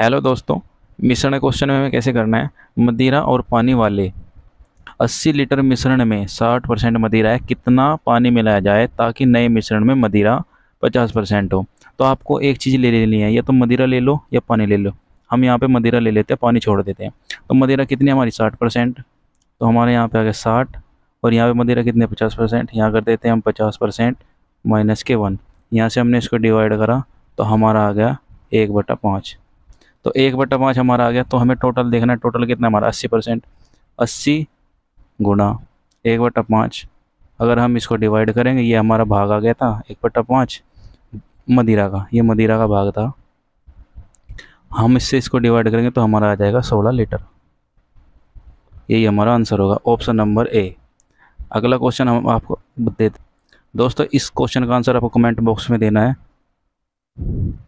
hello दोस्तों मिश्रण question में हमें कैसे करना है मदिरा और पानी वाले 80 लीटर मिश्रण में 60 परसेंट मदिरा है कितना पानी मिलाया जाए ताकि नए मिश्रण में मदिरा 50 परसेंट हो तो आपको एक चीज़ ले लेनी है या तो मदिरा ले लो या पानी ले लो हम यहाँ पे मदिरा ले लेते हैं पानी छोड़ देते हैं तो मदिरा कितनी हमारी साठ परसेंट तो हमारे यहाँ पर आ गया साठ और यहाँ पर मदिरा कितने पचास परसेंट यहाँ कर देते हैं हम पचास परसेंट माइनस के वन यहाँ से हमने इसको डिवाइड करा तो हमारा आ गया एक बटा पाँच तो एक बटा पाँच हमारा आ गया तो हमें टोटल देखना है टोटल कितना हमारा अस्सी परसेंट अस्सी गुना एक बटा पाँच अगर हम इसको डिवाइड करेंगे ये हमारा भाग आ गया था एक बटा पाँच मदिरा का ये मदिरा का भाग था हम इससे इसको डिवाइड करेंगे तो हमारा आ जाएगा सोलह लीटर यही हमारा आंसर होगा ऑप्शन नंबर ए अगला क्वेश्चन हम आपको देते दोस्तों इस क्वेश्चन का आंसर आपको कमेंट बॉक्स में देना है